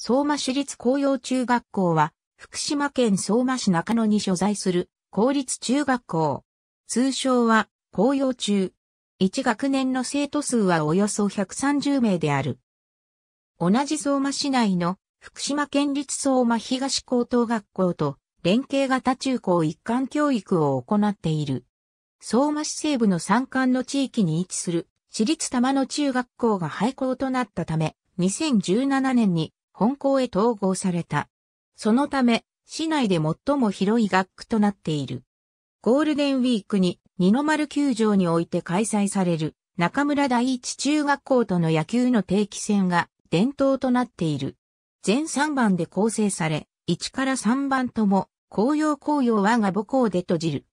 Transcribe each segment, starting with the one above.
相馬市立紅葉中学校は、福島県相馬市中野に所在する公立中学校。通称は紅葉中。1学年の生徒数はおよそ130名である。同じ相馬市内の福島県立相馬東高等学校と連携型中高一貫教育を行っている。相馬市西部の山間の地域に位置する私立玉野中学校が廃校となったため、2017年に本校へ統合された。そのため、市内で最も広い学区となっている。ゴールデンウィークに二の丸球場において開催される中村第一中学校との野球の定期戦が伝統となっている。全3番で構成され、1から3番とも、紅葉紅葉はが母校で閉じる。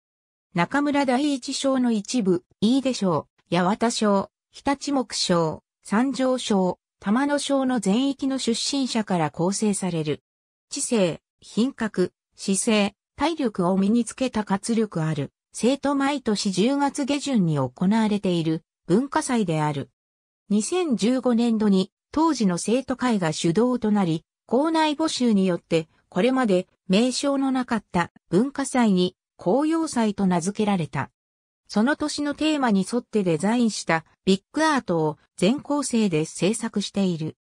中村第一章の一部、飯出章、八幡章、日立木章、三条章、玉野省の全域の出身者から構成される。知性、品格、姿勢、体力を身につけた活力ある、生徒毎年10月下旬に行われている文化祭である。2015年度に当時の生徒会が主導となり、校内募集によってこれまで名称のなかった文化祭に紅葉祭と名付けられた。その年のテーマに沿ってデザインしたビッグアートを全校生で制作している。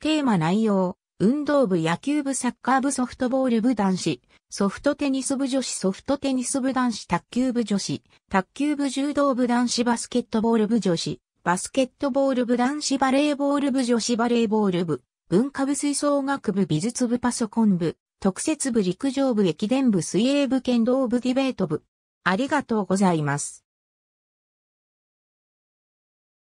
テーマ内容、運動部野球部サッカー部ソフトボール部男子、ソフトテニス部女子ソフトテニス部男子卓球部女子、卓球部柔道部男子バスケットボール部女子、バスケットボール部男子バレーボール部女子バレーボール部、文化部吹奏楽部美術部パソコン部、特設部陸上部駅伝部水泳部剣道部ディベート部、ありがとうございます。